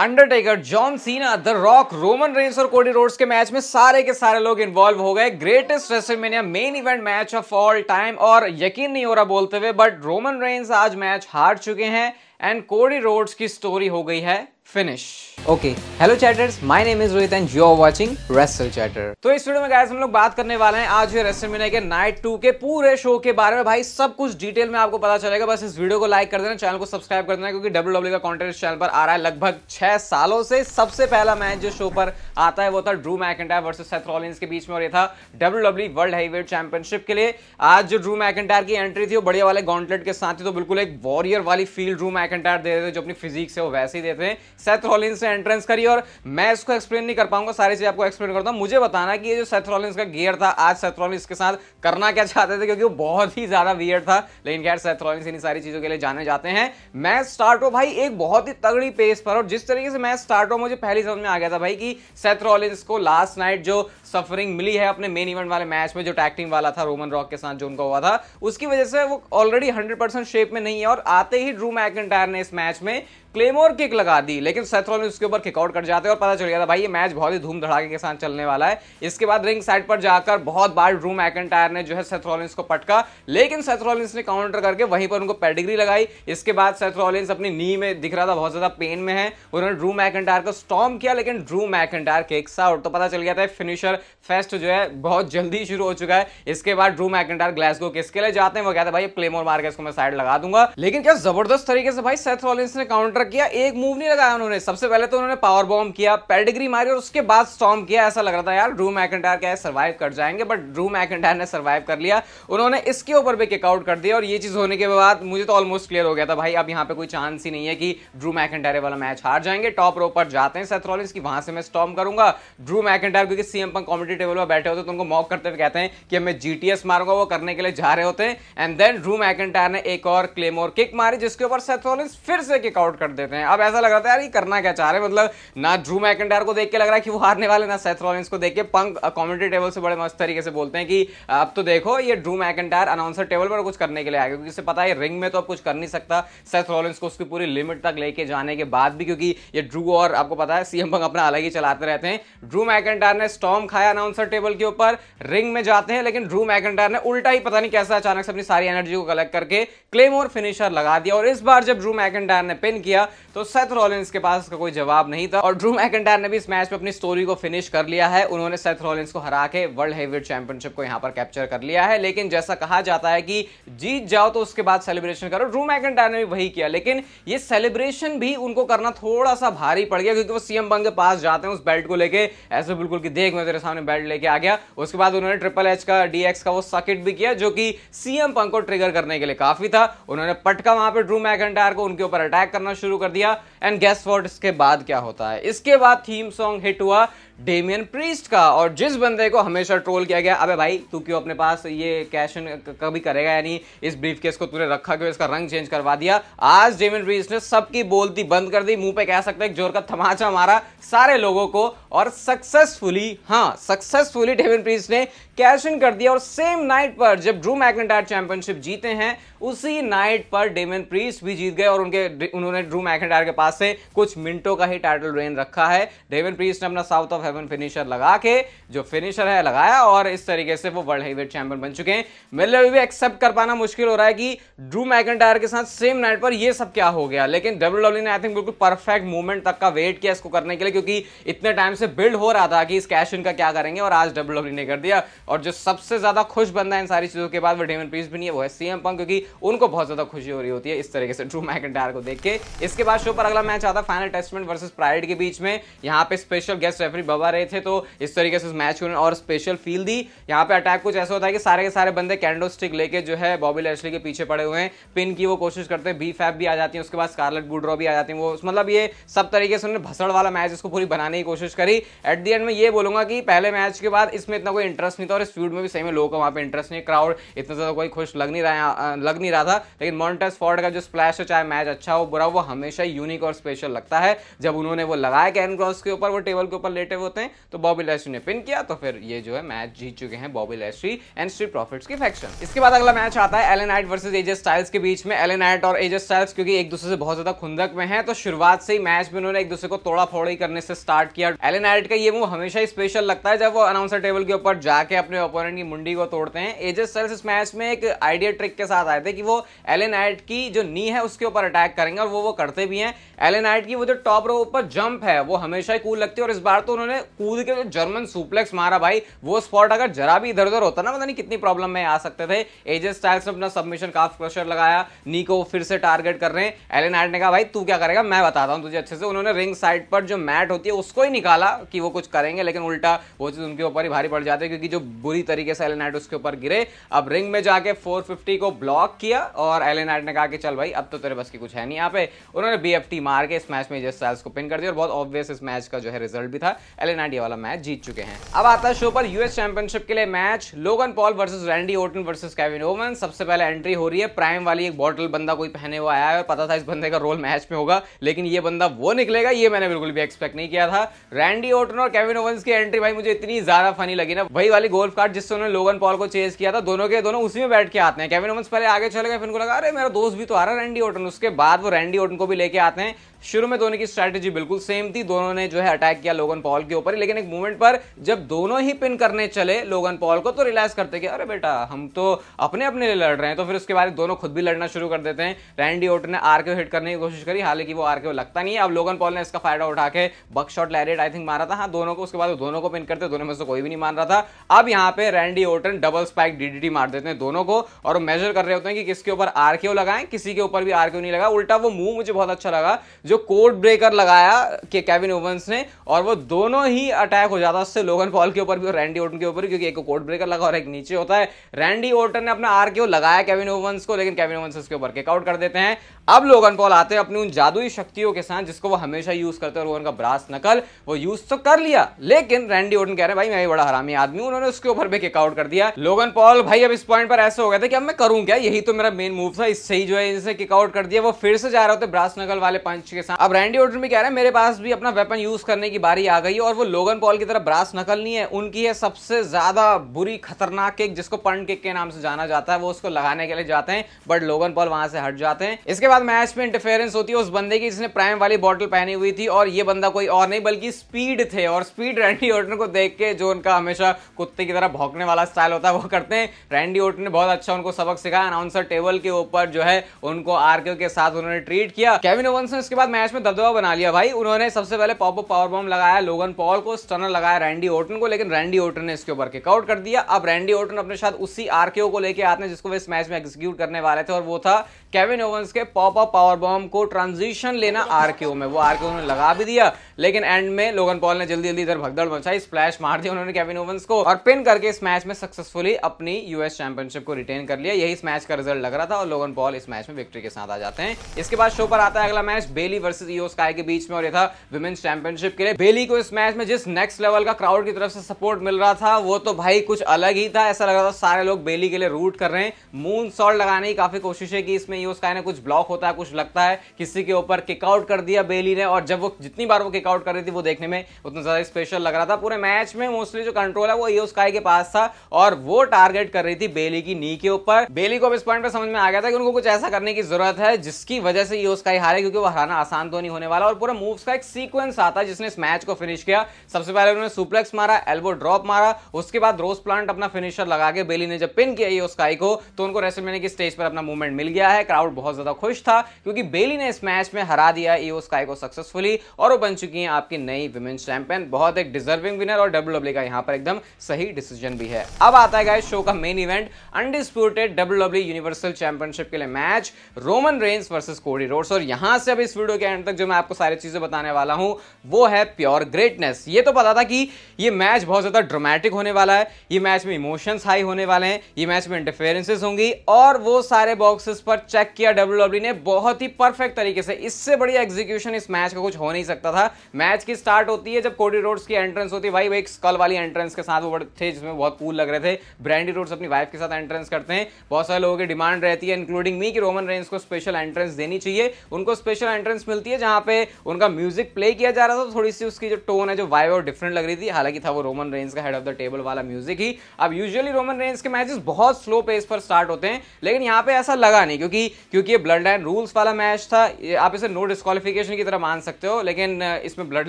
Undertaker John Cena the Rock Roman Reigns और Cody roads के match में सारे के सारे लोग इन्वॉल्व हो गए greatest WrestleMania main event match of all time और यकीन नहीं हो रहा बोलते हुए बट रोमन रेंस आज मैच हार चुके हैं एंड कोडी रोड्स की स्टोरी हो गई है finish okay hello chatters my name is Rohit and you are watching wrestle chatter तो इस वीडियो में गाइस हम लोग बात करने वाले हैं आज हुए रेसलमेनिया के नाइट टू के पूरे शो के बारे में भाई सब कुछ डिटेल में आपको पता चलेगा बस इस वीडियो को लाइक कर देना चैनल को सब्सक्राइब कर देना क्योंकि डब्ल्यू डब्ल्यू e का कॉन्टेंट चैनल पर आ रहा है लगभग छह सालों से सबसे पहला मैच जो शो पर आता है वो था ड्रू मैकेंटायर वर्सेज सेथ के बीच में और ये था W W world heavyweight championship के लिए आज जो ड्रू मैकेंटायर की एंट्री थी वो बढ़िया वाले गॉन्टलेट के साथ ही तो बिल्कुल एक वॉरियर वाली फील ड्रू मैकेंटायर दे रहे थे जो अपनी फिजिक्स है वो वैसे ही देते हैं सेथ रॉलिंस ने एंट्रेंस करी और मैं इसको एक्सप्लेन नहीं कर पाऊंगा सारी चीज़ आपको एक्सप्लेन करता हूँ मुझे बताना कि ये जो सेथ रॉलिंस का गियर था आज सेथ रॉलिंस के साथ करना क्या चाहते थे क्योंकि वो बहुत ही ज़्यादा वियर था लेकिन खैर सेथ रॉलिंस इन सारी चीज़ों के लिए जाने जाते हैं मैच स्टार्ट हो भाई एक बहुत ही तगड़ी पेस पर और जिस तरीके से मैच स्टार्ट हो मुझे पहली समझ में आ गया था भाई कि सेथ रॉलिंस को लास्ट नाइट जो सफरिंग मिली है अपने मेन इवेंट वाले मैच में जो टैक्टिंग वाला था रोमन रॉक के साथ जो उनका हुआ था उसकी वजह से वो ऑलरेडी हंड्रेड शेप में नहीं है और आते ही ड्रू मैक ने इस मैच में क्लेमोर किक लगा दी लेकिन सेथरोल उसके ऊपर किकआउट कर जाते हैं और पता चल गया था भाई ये मैच बहुत ही धूम धड़ाके के साथ चलने वाला है इसके बाद रिंग साइड पर जाकर बहुत बार ड्रू मैकेंटायर ने जो है सेथरोलिंस को पटका लेकिन सेथरोलिंस ने काउंटर करके वहीं पर उनको पेडिग्री लगाई इसके बाद सेथरोलिंस अपनी नी में दिख रहा था बहुत ज़्यादा पेन में है उन्होंने ड्रू मैकेंटायर को स्टॉम किया लेकिन ड्रू मैकेंटायर केक्स आउट तो पता चल गया था फिनिशर फेस्ट जो है बहुत जल्दी शुरू हो चुका है इसके बाद ड्रू मैकेंटायर ग्लासगो किसके लिए जाते हैं वो कहते हैं भाई क्लेमोर मार के इसको मैं साइड लगा दूंगा लेकिन क्या जबरदस्त तरीके से भाई सेथरोलिंस ने काउंटर क्वार्टर किया एक मूव नहीं लगाया उन्होंने सबसे पहले तो उन्होंने पावर बॉम्ब किया पेडिग्री मारी और उसके बाद स्टॉम किया ऐसा लग रहा था यार ड्रू मैकेंटायर क्या है सर्वाइव कर जाएंगे बट ड्रू मैकेंटायर ने सर्वाइव कर लिया उन्होंने इसके ऊपर भी किकआउट कर दिया और ये चीज़ होने के बाद मुझे तो ऑलमोस्ट क्लियर हो गया था भाई अब यहाँ पे कोई चांस ही नहीं है कि ड्रू मैकेंटायर वाला मैच हार जाएंगे टॉप रो पर जाते हैं सेथ रॉलिंस की वहां से मैं स्टॉम करूंगा ड्रू मैकेंटायर क्योंकि सीएम पंक कॉमेडी टेबल पर बैठे होते तो उनको मॉक करते हुए कहते हैं कि मैं जीटीएस मारूंगा वो करने के लिए जा रहे होते हैं एंड देन ड्रू मैकेंटायर ने एक और क्लेम और किक मारी जिसके ऊपर सेथ रॉलिंस फिर से किकआउट कर रख देते हैं अब ऐसा लग रहा था यार ये करना क्या चाह रहे मतलब ना ड्रू मैकेंटायर को देख के लग रहा है कि वो हारने वाले ना सेथ रॉलिंस को देख के पंक कॉमेंट्री टेबल से बड़े मस्त तरीके से बोलते हैं कि अब तो देखो ये ड्रू मैकेंटायर अनाउंसर टेबल पर कुछ करने के लिए आएगा क्योंकि इसे पता है रिंग में तो अब कुछ कर नहीं सकता सेथ रॉलिंस को उसकी पूरी लिमिट तक लेके जाने के बाद भी क्योंकि ये ड्रू और आपको पता है सीएम पंक अपना अलग ही चलाते रहते हैं ड्रू मैकेंटायर ने स्टॉम खाया अनाउंसर टेबल के ऊपर रिंग में जाते हैं लेकिन ड्रू मैकेंटायर ने उल्टा ही पता नहीं कैसा अचानक से अपनी सारी एनर्जी को कलेक्ट करके क्लेम और फिनिशर लगा दिया और इस बार जब ड्रू मैकेंटायर ने पिन किया गया तो सेथ रॉलिंस के पास का कोई जवाब नहीं था और ड्रू मैकेंटायर ने भी इस मैच में अपनी स्टोरी को फिनिश कर लिया है उन्होंने सेथ रॉलिंस को हरा के वर्ल्ड हेवीट चैंपियनशिप को यहां पर कैप्चर कर लिया है लेकिन जैसा कहा जाता है कि जीत जाओ तो उसके बाद सेलिब्रेशन करो ड्रू मैकेंटायर ने भी वही किया लेकिन ये सेलिब्रेशन भी उनको करना थोड़ा सा भारी पड़ गया क्योंकि वो सीएम बंग के पास जाते हैं उस बेल्ट को लेकर ऐसे बिल्कुल की देख मैं तेरे सामने बेल्ट लेके आ गया उसके बाद उन्होंने ट्रिपल एच का डीएक्स का वो सर्किट भी किया जो कि सीएम पंग को ट्रिगर करने के लिए काफी था उन्होंने पटका वहां पर ड्रू मैकेंटायर को उनके ऊपर अटैक करना शुरू शुरू कर दिया एंड गेस्ट वर्ड इसके बाद क्या होता है इसके बाद थीम सॉन्ग हिट हुआ डेमियन प्रीस्ट का और जिस बंदे को हमेशा ट्रोल किया गया अबे भाई तू क्यों अपने पास ये कैश कभी करेगा यानी इस ब्रीफ केस को तूने रखा क्यों इसका रंग चेंज करवा दिया आज डेमियन प्रीस्ट ने सबकी बोलती बंद कर दी मुंह पे कह सकते हैं जोर का थमाचा मारा सारे लोगों को और सक्सेसफुली हाँ सक्सेसफुली डेमियन प्रीस्ट ने कैश इन कर दिया और सेम नाइट पर जब ड्रू मैकनटायर चैंपियनशिप जीते हैं उसी नाइट पर डेमियन प्रीस्ट भी जीत गए और उनके उन्होंने ड्रू मैकनटायर के पास से कुछ मिनटों का ही टाइटल रेन रखा है डेमियन प्रीस्ट ने अपना साउथ ऑफ हेवन फिनिशर लगा के जो फिनिशर है लगाया और इस तरीके से वो वर्ल्ड हेवीवेट चैंपियन बन चुके हैं मेरे लिए भी एक्सेप्ट कर पाना मुश्किल हो रहा है कि ड्रू मैकनटायर के साथ सेम नाइट पर ये सब क्या हो गया लेकिन डब्ल्यू ने आई थिंक बिल्कुल परफेक्ट मूवमेंट तक का वेट किया इसको करने के लिए क्योंकि इतने टाइम से बिल्ड हो रहा था कि इस कैश इन का क्या करेंगे और आज डब्ल्यू ने कर दिया और जो सबसे ज्यादा खुश बंदा है इन सारी चीजों के बाद वो डेमन पीस भी नहीं है वो है सीएम पंक क्योंकि उनको बहुत ज्यादा खुशी हो रही होती है इस तरीके से ड्रू मैकटायर को देख के इसके बाद शो पर अगला मैच आता फाइनल टेस्टमेंट वर्सेज प्राइड के बीच में यहाँ पे स्पेशल गेस्ट रेफरी दबा रहे थे तो इस तरीके से उस मैच को और स्पेशल फील दी यहाँ पे अटैक कुछ ऐसा होता है कि सारे के सारे बंदे कैंडो स्टिक लेके जो है बॉबी लैशली के पीछे पड़े हुए हैं पिन की वो कोशिश करते हैं बी फैप भी आ जाती है उसके बाद स्कारलेट बुड्रॉ भी आ जाती है वो मतलब ये सब तरीके से उन्होंने भसड़ वाला मैच इसको पूरी बनाने की कोशिश करी एट दी एंड में ये बोलूंगा कि पहले मैच के बाद इसमें इतना कोई इंटरेस्ट नहीं था और इस फ्यूड में भी सही में लोगों का वहाँ पर इंटरेस्ट नहीं क्राउड इतना ज़्यादा कोई खुश लग नहीं रहा लग नहीं रहा था लेकिन मॉन्टेस फॉर्ड का जो स्प्लैश है चाहे मैच अच्छा हो बुरा वो हमेशा यूनिक और स्पेशल लगता है जब उन्होंने वो लगाया कैन क्रॉस के ऊपर वो टेबल के ऊपर लेटे वो होते हैं तो बॉबी लेस्ट्री ने पिन किया तो फिर ये जो है मैच जीत चुके हैं Bobby Lashley and Street Profits की फैक्शन इसके बाद अगला मैच आता है LA Knight versus AJ Styles के बीच में एलन आइट और एजे स्टाइल्स क्योंकि एक दूसरे से बहुत ज्यादा खुंदक में है तो शुरुआत से ही मैच में उन्होंने एक दूसरे को तोड़ा फोड़ी करने से स्टार्ट किया एलन आइट का ये मूव हमेशा ही स्पेशल लगता है जब वो अनाउंसर टेबल के ऊपर जाके अपने ओपोनेंट की मुंडी को तोड़ते हैं एजे स्टाइल्स इस मैच में एक आइडिया ट्रिक के साथ आए थे कि वो एलन आइट की जो नी है उसके ऊपर अटैक करेंगे और वो वो करते भी हैं एलन आइट की वो जो टॉप रो ऊपर जंप है वो हमेशा ही कूल लगती है और इस बार तो उन्होंने उन्होंने कूद के जो जर्मन सुप्लेक्स मारा भाई वो स्पॉट अगर जरा भी इधर उधर होता ना पता नहीं कितनी प्रॉब्लम में आ सकते थे एजेस स्टाइल्स ने अपना सबमिशन काफ प्रेशर लगाया नी को फिर से टारगेट कर रहे हैं एलन हार्ट ने कहा भाई तू क्या करेगा मैं बताता हूँ तुझे अच्छे से उन्होंने रिंग साइड पर जो मैट होती है उसको ही निकाला कि वो कुछ करेंगे लेकिन उल्टा वो चीज़ उनके ऊपर ही भारी पड़ जाती है क्योंकि जो बुरी तरीके से एलन हार्ट उसके ऊपर गिरे अब रिंग में जाके फोर को ब्लॉक किया और एलन हार्ट ने कहा कि चल भाई अब तो तेरे बस की कुछ है नहीं यहाँ पे उन्होंने बी मार के इस मैच में एजेस जस्ट को पिन कर दिया और बहुत ऑब्वियस इस मैच का जो है रिजल्ट भी था एलेनाडिया वाला मैच जीत चुके हैं अब आता है शो पर यूएस चैंपियनशिप के लिए match Logan Paul versus Randy Orton versus Kevin Owens सबसे पहले एंट्री हो रही है प्राइम वाली एक बॉटल बंदा कोई पहने हुआ आया है और पता था इस बंदे का रोल मैच में होगा लेकिन ये बंदा वो निकलेगा ये मैंने बिल्कुल भी एक्सपेक्ट नहीं किया था रैंडी ओटन और कैविन ओवन की एंट्री भाई मुझे इतनी ज्यादा फनी लगी ना वही वाली गोल्फ कार्ड जिससे उन्होंने लोगन पॉल को चेज किया था दोनों के दोनों उसी में बैठ के आते हैं कैविन ओवन पहले आगे चले गए फिर उनको लगा अरे मेरा दोस्त भी तो आ रहा है रैंडी ओटन उसके बाद वो रैंडी ओटन को भी लेके आते हैं शुरू में दोनों की स्ट्रैटेजी बिल्कुल सेम थी दोनों ने जो है अटैक किया लोगन पॉल के ऊपर लेकिन एक मूवमेंट पर जब दोनों ही पिन करने चले लोगन पॉल को तो रिलैक्स करते कि अरे बेटा हम तो अपने अपने लिए लड़ रहे हैं तो फिर उसके बाद दोनों खुद भी लड़ना शुरू कर देते हैं रैंडी ओटन ने आर के हिट करने की कोशिश करी हालांकि वो आर के लगता नहीं है अब लोगन पॉल ने इसका फायदा उठा के buckshot lariat I think मारा था हाँ दोनों को उसके बाद दोनों को पिन करते दोनों में से कोई भी नहीं मान रहा था अब यहाँ पे Randy Orton double spike DDT मार देते हैं दोनों को और मेजर कर रहे होते हैं कि किसके ऊपर आर लगाएं किसी के ऊपर भी आर नहीं लगा उल्टा वो मूव मुझे बहुत अच्छा लगा जो कोड ब्रेकर लगाया के केविन ओवंस ने और वो दोनों ही अटैक हो जाता उससे लोगन पॉल के ऊपर भी और रैंडी ओटन के ऊपर क्योंकि एक कोड ब्रेकर लगा और एक नीचे होता है रैंडी ओटन ने अपना आर के लगाया केविन ओवंस को लेकिन केविन ओवंस उसके ऊपर केकआउट कर देते हैं अब लोगन पॉल आते हैं अपनी उन जादुई शक्तियों के साथ जिसको वो हमेशा यूज करते हैं और उनका ब्रास नकल वो यूज तो कर लिया लेकिन रैंडी ओटन कह रहे हैं भाई मैं बड़ा हरामी आदमी उन्होंने उसके ऊपर भी केकआउट कर दिया लोगन पॉल भाई अब इस पॉइंट पर ऐसे हो गए थे कि अब मैं करूं क्या यही तो मेरा मेन मूव था इससे ही जो है इनसे केकआउट कर दिया वो फिर से जा रहे होते ब्रास नकल वाले पंच के साथ अब रैंडी ऑर्डर भी कह रहे हैं मेरे पास भी अपना वेपन यूज करने की बारी आ गई है और वो लोगन पॉल की तरफ ब्रास नकल नहीं है उनकी है सबसे ज्यादा बुरी खतरनाक किक जिसको पंड किक के नाम से जाना जाता है वो उसको लगाने के लिए जाते हैं बट लोगन पॉल वहां से हट जाते हैं इसके बाद मैच में इंटरफेरेंस होती है उस बंदे की जिसने प्राइम वाली बॉटल पहनी हुई थी और ये बंदा कोई और नहीं बल्कि स्पीड थे और स्पीड रैंडी ऑर्टन को देख के जो उनका हमेशा कुत्ते की तरह भौंकने वाला स्टाइल होता है वो करते हैं रैंडी ऑर्टन ने बहुत अच्छा उनको सबक सिखाया अनाउंसर टेबल के ऊपर जो है उनको आरके के साथ उन्होंने ट्रीट किया केविन ओवंस ने इसके बाद मैच में दबदबा बना लिया भाई उन्होंने सबसे पहले पॉपअप पावर बॉम्ब लगाया लोगन पॉल को स्टनर लगाया रैंडी ओटन को लेकिन रैंडी ओटन ने इसके ऊपर किकआउट कर दिया अब रैंडी ओटन अपने साथ उसी आरकेओ को लेकर आते हैं जिसको वे इस मैच में एग्जीक्यूट करने वाले थे और वो था केविन ओवंस के पॉपअप पावर बॉम्ब को ट्रांजिशन लेना आरकेओ में वो आरकेओ ने लगा भी दिया लेकिन एंड में लोगन पॉल ने जल्दी जल्दी इधर भगदड़ मचाई स्प्लैश मार दी उन्होंने केविन ओवंस को और पिन करके इस मैच में सक्सेसफुली अपनी यूएस चैंपियनशिप को रिटेन कर लिया यही इस मैच का रिजल्ट लग रहा था और लोगन पॉल इस मैच में विक्ट्री के साथ आ जाते हैं इसके बाद शो पर आता है अगला match Bayley versus Iyo Sky के बीच में और यह था वुमेन्स चैंपियनशिप के लिए बेली को इस मैच में जिस नेक्स्ट लेवल का क्राउड की तरफ से सपोर्ट मिल रहा था वो तो भाई कुछ अलग ही था ऐसा लग रहा था सारे लोग बेली के लिए रूट कर रहे हैं मून सॉल्ट लगाने की काफी कोशिश है की इसमें ईओ स्काई ने कुछ ब्लॉक होता है कुछ लगता है किसी के ऊपर किकआउट कर दिया बेली ने और जब वो जितनी बार वो किकआउट वर्कआउट कर रही थी वो देखने में उतना ज़्यादा स्पेशल लग रहा था पूरे मैच में मोस्टली जो कंट्रोल है वो ये स्काई के पास था और वो टारगेट कर रही थी बेली की नी के ऊपर बेली को अब इस पॉइंट पर समझ में आ गया था कि उनको कुछ ऐसा करने की जरूरत है जिसकी वजह से ये स्काई हारे क्योंकि वो हराना आसान तो नहीं होने वाला और पूरा मूव का एक सीक्वेंस आता जिसने इस मैच को फिनिश किया सबसे पहले उन्होंने सुप्लेक्स मारा एल्बो ड्रॉप मारा उसके बाद रोज प्लांट अपना फिनिशर लगा के बेली ने जब पिन किया ये स्काई को तो उनको रेसलमेनिया की स्टेज पर अपना मूवमेंट मिल गया है क्राउड बहुत ज्यादा खुश था क्योंकि बेली ने इस मैच में हरा दिया ईओ स्काई को सक्सेसफुली और वो बन चुकी हैं आपकी नई वुमेन्स चैंपियन बहुत एक डिजर्विंग विनर और डब्ल्यू डब्ल्यू का यहाँ पर एकदम सही डिसीजन भी है अब आता है गाइस शो का main event undisputed W W universal championship के लिए match Roman Reigns versus Cody Rhodes और यहाँ से अब इस वीडियो के एंड तक जो मैं आपको सारी चीजें बताने वाला हूँ वो है प्योर ग्रेटनेस ये तो पता था कि ये मैच बहुत ज्यादा ड्रामेटिक होने वाला है ये मैच में इमोशंस हाई होने वाले हैं ये मैच में इंटरफेरेंसेस होंगी और वो सारे बॉक्सेस पर चेक किया डब्ल्यू ने बहुत ही परफेक्ट तरीके से इससे बड़ी एग्जीक्यूशन इस मैच का कुछ हो नहीं सकता था मैच की स्टार्ट होती है जब कोडी रोड्स की एंट्रेंस होती है भाई वो एक स्कल वाली एंट्रेंस के साथ वो बड़े थे जिसमें बहुत कूल लग रहे थे ब्रांडी रोड्स अपनी वाइफ के साथ एंट्रेंस करते हैं बहुत सारे लोगों की डिमांड रहती है इंक्लूडिंग मी कि रोमन रेंस को स्पेशल एंट्रेंस देनी चाहिए उनको स्पेशल एंट्रेंस मिलती है जहाँ पे उनका म्यूजिक प्ले किया जा रहा था तो थोड़ी सी उसकी जो टोन है जो वाइव और डिफरेंट लग रही थी हालांकि था वो रोमन रेंस का हेड ऑफ द टेबल वाला म्यूजिक ही अब यूजुअली रोमन रेंस के मैचेस बहुत स्लो पेस पर स्टार्ट होते हैं लेकिन यहाँ पे ऐसा लगा नहीं क्योंकि क्योंकि ये ब्लड एंड रूल्स वाला मैच था आप इसे नो डिस्कालिफिकेशन की तरह मान सकते हो लेकिन इसमें ब्लड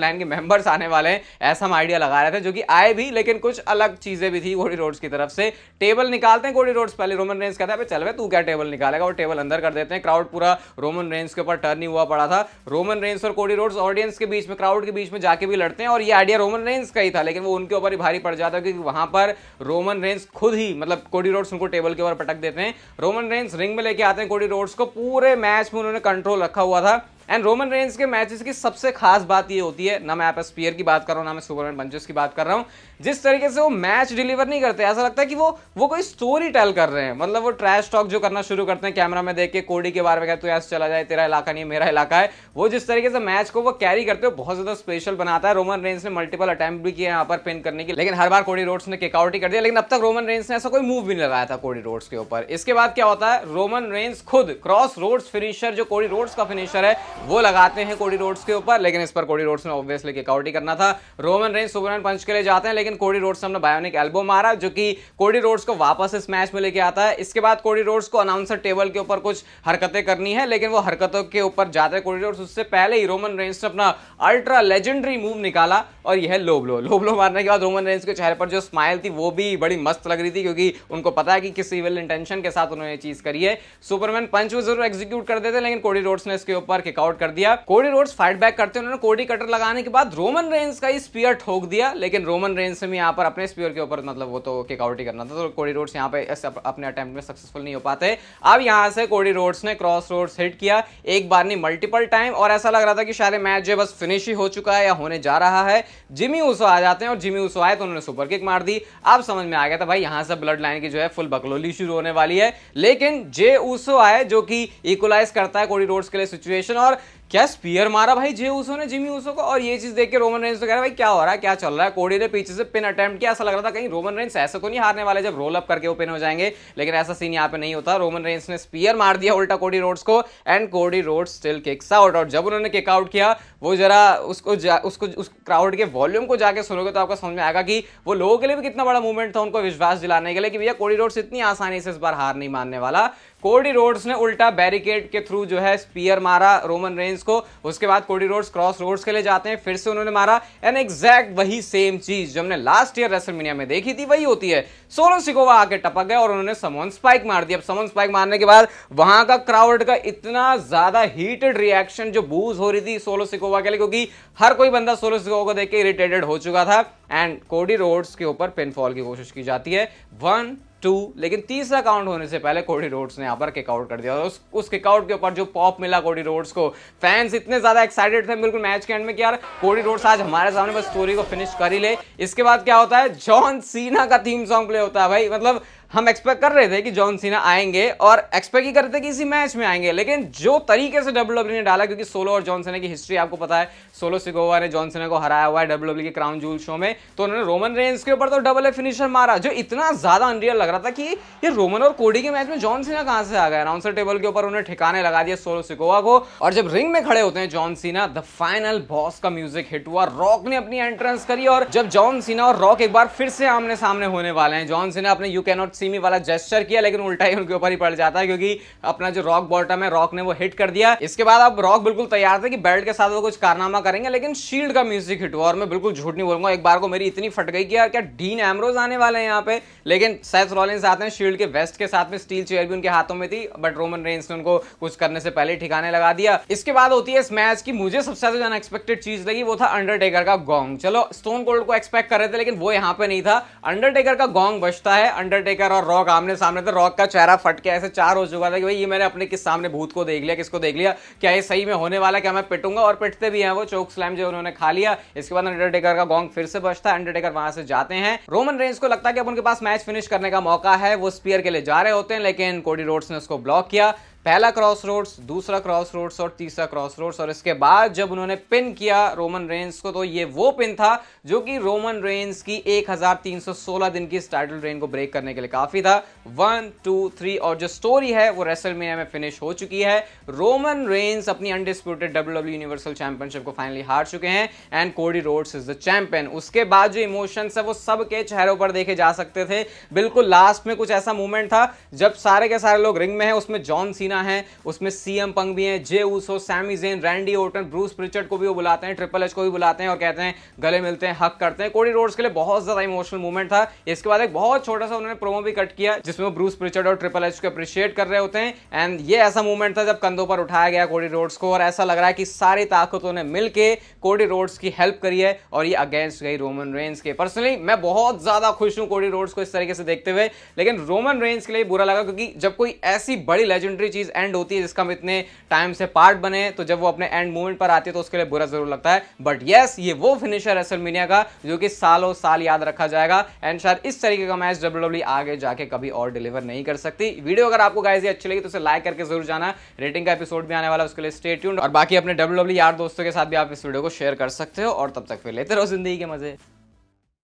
लाइन के मेंबर्स आने वाले हैं ऐसा हम आइडिया लगा रहे थे जो कि आए भी लेकिन कुछ अलग चीज़ें भी थी घोड़ी रोड्स की तरफ से टेबल निकालते हैं घोड़ी रोड्स पहले रोमन रेंज कहता है चल भाई तू क्या टेबल निकालेगा और टेबल अंदर कर देते हैं क्राउड पूरा रोमन रेंज के ऊपर टर्न नहीं हुआ पड़ा था रोमन रेंज और कोडी रोड्स ऑडियंस के बीच में क्राउड के बीच में जाके भी लड़ते हैं और ये आइडिया रोमन रेंज का ही था लेकिन वो उनके ऊपर ही भारी पड़ जाता है क्योंकि वहां पर रोमन रेंज खुद ही मतलब कोडी रोड्स उनको टेबल के ऊपर पटक देते हैं रोमन रेंज रिंग में लेके आते हैं कोडी रोड्स को पूरे मैच में उन्होंने कंट्रोल रखा हुआ था एंड रोमन रेंज के मैचेस की सबसे खास बात ये होती है ना मैं आप स्पीयर की बात कर रहा हूँ ना मैं सुपरमैन बंजेस की बात कर रहा हूँ जिस तरीके से वो मैच डिलीवर नहीं करते ऐसा लगता है कि वो वो कोई स्टोरी टेल कर रहे हैं मतलब वो ट्रैश टॉक जो करना शुरू करते हैं कैमरा में देख के कोडी के बारे में कहते ऐसे चला जाए तेरा इलाका नहीं मेरा इलाका है वो जिस तरीके से मैच को वो कैरी करते हो बहुत ज्यादा स्पेशल बनाता है रोमन रेंज ने मल्टीपल अटैम्प्ट भी किए यहाँ पर पिन करने की लेकिन हर बार कोडी रोड्स ने केकआउट ही कर दिया लेकिन अब तक रोमन रेंज ने ऐसा कोई मूव भी नहीं लगाया था कोडी रोड्स के ऊपर इसके बाद क्या होता है रोमन रेंज खुद क्रॉस रोड्स फिनिशर जो कोडी रोड्स का फिनिशर है वो लगाते हैं कोडी रोड्स के ऊपर लेकिन इस पर कोडी रोड्स ने ऑब्वियसली किक आउट ही करना था रोमन रेंज सुपरमैन पंच के लिए जाते हैं लेकिन कोडी रोड्स ने अपना बायोनिक एल्बो मारा जो कि कोडी रोड्स को वापस इस मैच में लेके आता है इसके बाद कोडी रोड्स को अनाउंसर टेबल के ऊपर कुछ हरकतें करनी है लेकिन वो हरकतों के ऊपर जाते हैं कोडी रोड्स उससे पहले ही रोमन रेंज ने अपना अल्ट्रा लेजेंडरी मूव निकाला और यह लो लोबलो लो मारने के बाद रोमन रेंज के चेहरे पर जो स्माइल थी वो भी बड़ी मस्त लग रही थी क्योंकि उनको पता है कि किस इवेल इंटेंशन के साथ उन्होंने ये चीज़ करी है सुपरमैन पंच वो जरूर एग्जीक्यूट कर देते लेकिन कोडी रोड्स ने इसके ऊपर किक नॉकआउट कर दिया कोडी रोड्स फाइट बैक करते हैं उन्होंने कोडी कटर लगाने के बाद रोमन रेंस का ही स्पीयर ठोक दिया लेकिन रोमन रेंस ने यहाँ पर अपने स्पीयर के ऊपर मतलब वो तो किकआउट ही करना था तो कोडी रोड्स यहाँ पे अपने अटेम्प्ट में सक्सेसफुल नहीं हो पाते अब यहाँ से कोडी रोड्स ने क्रॉस रोड्स हिट किया एक बार नहीं मल्टीपल टाइम और ऐसा लग रहा था कि शायद मैच जो बस फिनिश ही हो चुका है या होने जा रहा है जिमी उसो आ जाते हैं और जिमी उसो आए तो उन्होंने सुपर किक मार दी अब समझ में आ गया था भाई यहाँ से ब्लड लाइन की जो है फुल बकलोली शुरू होने वाली है लेकिन जे उसो आए जो कि इक्वलाइज करता है कोडी रोड्स के लिए सिचुएशन और agora क्या स्पीयर मारा भाई जे उसो ने जिमी उसो को और ये चीज देख के रोमन रेंस तो कह रहा है भाई क्या हो रहा है क्या चल रहा है कोडी ने पीछे से पिन अटेम्प्ट किया ऐसा लग रहा था कहीं रोमन रेंस ऐसे तो नहीं हारने वाले जब रोल अप करके वो पिन हो जाएंगे लेकिन ऐसा सीन यहाँ पे नहीं होता रोमन रेंस ने स्पीयर मार दिया उल्टा कोडी रोड्स को and Cody road still kicks out और जब उन्होंने किक आउट किया वो जरा उसको उसको उस क्राउड के वॉल्यूम को जाके सुनोगे तो आपको समझ में आएगा कि वो लोगों के लिए भी कितना बड़ा मूवमेंट था उनको विश्वास दिलाने के लिए कि भैया कोडी रोड्स इतनी आसानी से इस बार हार नहीं मानने वाला कोडी रोड्स ने उल्टा बैरिकेड के थ्रू जो है स्पीयर मारा रोमन रेंस लाइंस को उसके बाद कोडी रोड्स क्रॉस रोड्स के लिए जाते हैं फिर से उन्होंने मारा एंड एग्जैक्ट वही सेम चीज जो हमने लास्ट ईयर रेसलमीनिया में देखी थी वही होती है सोलो सिकोवा आके टपक गए और उन्होंने समोन स्पाइक मार दिया अब समोन स्पाइक मारने के बाद वहां का क्राउड का इतना ज्यादा हीटेड रिएक्शन जो बूज हो रही थी सोलो सिकोवा के लिए क्योंकि हर कोई बंदा सोलो सिकोवा को देख के इरिटेटेड हो चुका था एंड कोडी रोड्स के ऊपर पिनफॉल की कोशिश की जाती है वन टू लेकिन तीसरा काउंट होने से पहले कोडी रोड्स ने यहाँ पर किकआउट कर दिया और उस उस किकआउट के ऊपर जो पॉप मिला कोडी रोड्स को फैंस इतने ज़्यादा एक्साइटेड थे बिल्कुल मैच के एंड में कि यार कोडी रोड्स आज हमारे सामने बस स्टोरी को फिनिश कर ही ले इसके बाद क्या होता है जॉन सीना का थीम सॉन्ग प्ले होता है भाई मतलब हम एक्सपेक्ट कर रहे थे कि जॉन सीना आएंगे और एक्सपेक्ट ही कर रहे थे कि इसी मैच में आएंगे लेकिन जो तरीके से डब्ल्यू e ने डाला क्योंकि सोलो और जॉन सीना की हिस्ट्री आपको पता है सोलो सिगोवा ने जॉनसन को हराया हुआ है डब्ल्यू e के क्राउन जूल शो में तो उन्होंने रोमन रेंस के ऊपर तो डबल ए फिनिशर मारा जो इतना ज्यादा अनरियल लग रहा था कि ये रोमन और कोडी के मैच में जॉन सीना कहां से आ गया अनाउंसर टेबल के ऊपर उन्हें ठिकाने लगा दिया सोलो सिकोवा को और जब रिंग में खड़े होते हैं John Cena the final boss का म्यूजिक हिट हुआ रॉक ने अपनी एंट्रेंस करी और जब जॉन सीना और रॉक एक बार फिर से आमने सामने होने वाले हैं जॉन सीना अपने यू कैनॉट सी मी वाला जेस्टर किया लेकिन उल्टा ही उनके ऊपर ही पड़ जाता है क्योंकि अपना जो रॉक बॉटम है रॉक ने वो हिट कर दिया इसके बाद अब रॉक बिल्कुल तैयार थे कि बेल्ट के साथ वो कुछ कारनामा करेंगे लेकिन शील्ड का म्यूजिक हिट हुआ और मैं बिल्कुल झूठ नहीं बोलूंगा एक बार को मेरी इतनी फट गई कि यार क्या डीन एमरोज आने वाले हैं यहाँ पे लेकिन सैथ रॉलिन्स आते हैं शील्ड के वेस्ट के साथ में स्टील चेयर भी उनके हाथों में थी बट रोमन रेंस ने उनको कुछ करने से पहले ठिकाने लगा दिया इसके बाद होती है इस मैच की मुझे सबसे ज्यादा अनएक्सपेक्टेड चीज लगी वो था अंडरटेकर का गोंग चलो स्टोन कोल्ड को एक्सपेक्ट कर रहे थे लेकिन वो यहाँ पे नहीं था अंडरटेकर का गोंग बचता है अंडरटेकर और रॉक आमने सामने थे रॉक का चेहरा फट के ऐसे चार हो चुका था कि भाई ये मैंने अपने किस सामने भूत को देख लिया किसको देख लिया क्या ये सही में होने वाला क्या मैं पिटूंगा और पिटते भी हैं वो चोक स्लैम जो उन्होंने खा लिया इसके बाद अंडरटेकर का गोंग फिर से बचता है अंडरटेकर वहां से जाते हैं रोमन रेंज को लगता है कि अब उनके पास मैच फिनिश करने का मौका है वो स्पीयर के लिए जा रहे होते हैं लेकिन कोडी रोड्स ने उसको ब्लॉक किया पहला क्रॉस रोड्स दूसरा क्रॉस रोड्स और तीसरा क्रॉस रोड्स और इसके बाद जब उन्होंने पिन किया रोमन रेंज को तो ये वो पिन था जो कि रोमन रेंज की 1316 दिन की इस टाइटल रेन को ब्रेक करने के लिए काफ़ी था वन टू थ्री और जो स्टोरी है वो रेसल में फिनिश हो चुकी है रोमन रेंज अपनी अनडिस्प्यूटेड डब्ल्यू यूनिवर्सल चैंपियनशिप को फाइनली हार चुके हैं and Cody Rhodes is the champion उसके बाद जो इमोशन है वो सबके चेहरों पर देखे जा सकते थे बिल्कुल लास्ट में कुछ ऐसा मूवमेंट था जब सारे के सारे लोग रिंग में है उसमें जॉन सीना सीना है उसमें सीएम पंग भी हैं Jey Uso Sami Zayn Randy Orton Bruce Prichard को भी वो बुलाते हैं ट्रिपल एच को भी बुलाते हैं और कहते हैं गले मिलते हैं हक करते हैं कोडी रोड्स के लिए बहुत ज्यादा इमोशनल मूवमेंट था इसके बाद एक बहुत छोटा सा उन्होंने प्रोमो भी कट किया जिसमें वो ब्रूस प्रिचर्ड और ट्रिपल एच को अप्रिशिएट कर रहे होते हैं एंड ये ऐसा मूवमेंट था जब कंधों पर उठाया गया कोडी रोड्स को और ऐसा लग रहा है कि सारी ताकतों ने मिलकर कोडी रोड्स की हेल्प करी है और ये अगेंस्ट गई रोमन रेंस के पर्सनली मैं बहुत ज्यादा खुश हूँ कोडी रोड्स को इस तरीके से देखते हुए लेकिन रोमन रेंस के लिए बुरा लगा क्योंकि जब कोई ऐसी बड़ी लेजेंडरी चीज चीज़ एंड होती है जिसका हम इतने टाइम से पार्ट बने तो जब वो अपने एंड मूवमेंट पर आती है तो उसके लिए बुरा जरूर लगता है बट येस ये वो फिनिशर रेसलमीनिया का जो कि सालों साल याद रखा जाएगा एंड शायद इस तरीके का मैच डब्ल्यू e आगे जाके कभी और डिलीवर नहीं कर सकती वीडियो अगर आपको गाइज अच्छी लगी तो उसे लाइक करके जरूर जाना रेटिंग का एपिसोड भी आने वाला उसके लिए स्टेट्यून और बाकी अपने डब्ल्यू e यार दोस्तों के साथ भी आप इस वीडियो को शेयर कर सकते हो और तब तक फिर लेते रहो जिंदगी के मजे